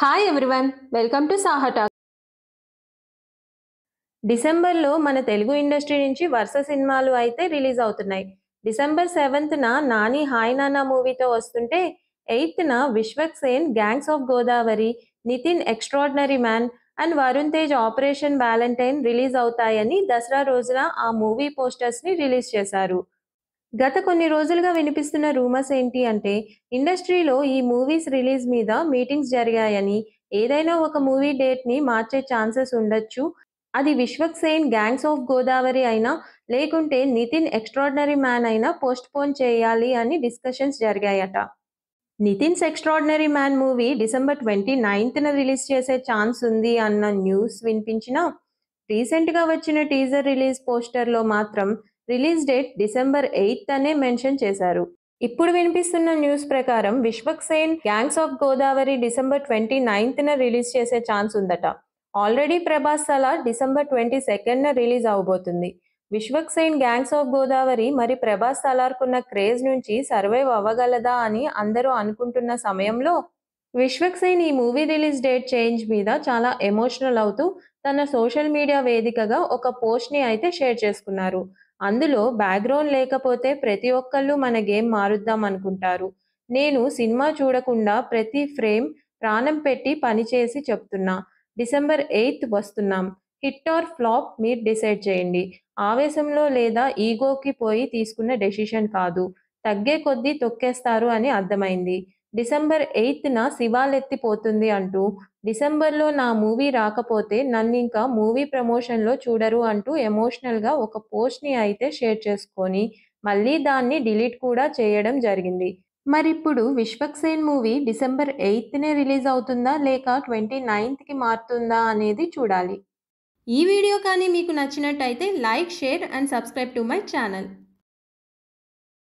hi everyone welcome to సాహటా డిసెంబర్లో మన తెలుగు ఇండస్ట్రీ నుంచి వరుస సినిమాలు అయితే రిలీజ్ అవుతున్నాయి డిసెంబర్ సెవెంత్న నాని హాయ్ నానా మూవీతో వస్తుంటే ఎయిత్న Vishwak Sen gangs of Godavari Nithin extraordinary man and Varun Tej operation valentine release అవుతాయని దసరా రోజున ఆ మూవీ పోస్టర్స్ని రిలీజ్ చేశారు గత కొన్ని రోజులుగా వినిపిస్తున్న రూమర్స్ ఏంటి అంటే ఇండస్ట్రీలో ఈ మూవీస్ రిలీజ్ మీద మీటింగ్స్ జరిగాయని ఏదైనా ఒక మూవీ డేట్ ని మార్చే ఛాన్సెస్ ఉండొచ్చు అది విశ్వక్ సేన్ గ్యాంగ్స్ ఆఫ్ గోదావరి అయినా లేకుంటే నితిన్ ఎక్స్ట్రాడినరీ మ్యాన్ అయినా పోస్ట్ పోన్ చేయాలి అని డిస్కషన్స్ జరిగాయట Nithin's extraordinary man movie December twenty నైన్త్న రిలీజ్ చేసే ఛాన్స్ ఉంది అన్న న్యూస్ వినిపించిన రీసెంట్గా వచ్చిన టీజర్ రిలీజ్ పోస్టర్లో మాత్రం రిలీజ్ డేట్ డిసెంబర్ ఎయిత్ అనే మెన్షన్ చేశారు ఇప్పుడు వినిపిస్తున్న న్యూస్ ప్రకారం Vishwak Sen gangs of Godavari December twenty నైన్త్న రిలీజ్ చేసే ఛాన్స్ ఉందట already Prabhas Salaar December twenty సెకండ్న రిలీజ్ అవబోతుంది విశ్వక్ సేన్ గ్యాంగ్స్ ఆఫ్ గోదావరి మరి ప్రభాస్ సలార్కున్న క్రేజ్ నుంచి సర్వైవ్ అవ్వగలదా అని అందరూ అనుకుంటున్న సమయంలో విశ్వక్ సేన్ ఈ మూవీ రిలీజ్ డేట్ చేంజ్ మీద చాలా ఎమోషనల్ అవుతూ తన సోషల్ మీడియా వేదికగా ఒక పోస్ట్ ని అయితే షేర్ చేసుకున్నారు అందులో బ్యాక్గ్రౌండ్ లేకపోతే ప్రతి ఒక్కళ్ళు మన గేమ్ మారుద్దాం అనుకుంటారు నేను సినిమా చూడకుండా ప్రతి ఫ్రేమ్ ప్రాణం పెట్టి పనిచేసి చెప్తున్నా డిసెంబర్ ఎయిత్ వస్తున్నాం హిట్ ఆర్ ఫ్లాప్ మీరు డిసైడ్ చేయండి ఆవేశంలో లేదా ఈగోకి పోయి తీసుకున్న డెసిషన్ కాదు తగ్గే కొద్దీ తొక్కేస్తారు అని అర్థమైంది డిసెంబర్ ఎయిత్న శివాలెత్తిపోతుంది అంటూ డిసెంబర్లో నా మూవీ రాకపోతే నన్ను ఇంకా మూవీ ప్రమోషన్లో చూడరు అంటూ ఎమోషనల్గా ఒక పోస్ట్ని అయితే షేర్ చేసుకొని మళ్ళీ దాన్ని డిలీట్ కూడా చేయడం జరిగింది మరిప్పుడు విశ్వక్సేన్ మూవీ డిసెంబర్ ఎయిత్నే రిలీజ్ అవుతుందా లేక ట్వంటీ నైన్త్కి మారుతుందా అనేది చూడాలి ఈ వీడియో కానీ మీకు నచ్చినట్టయితే like share and subscribe to my channel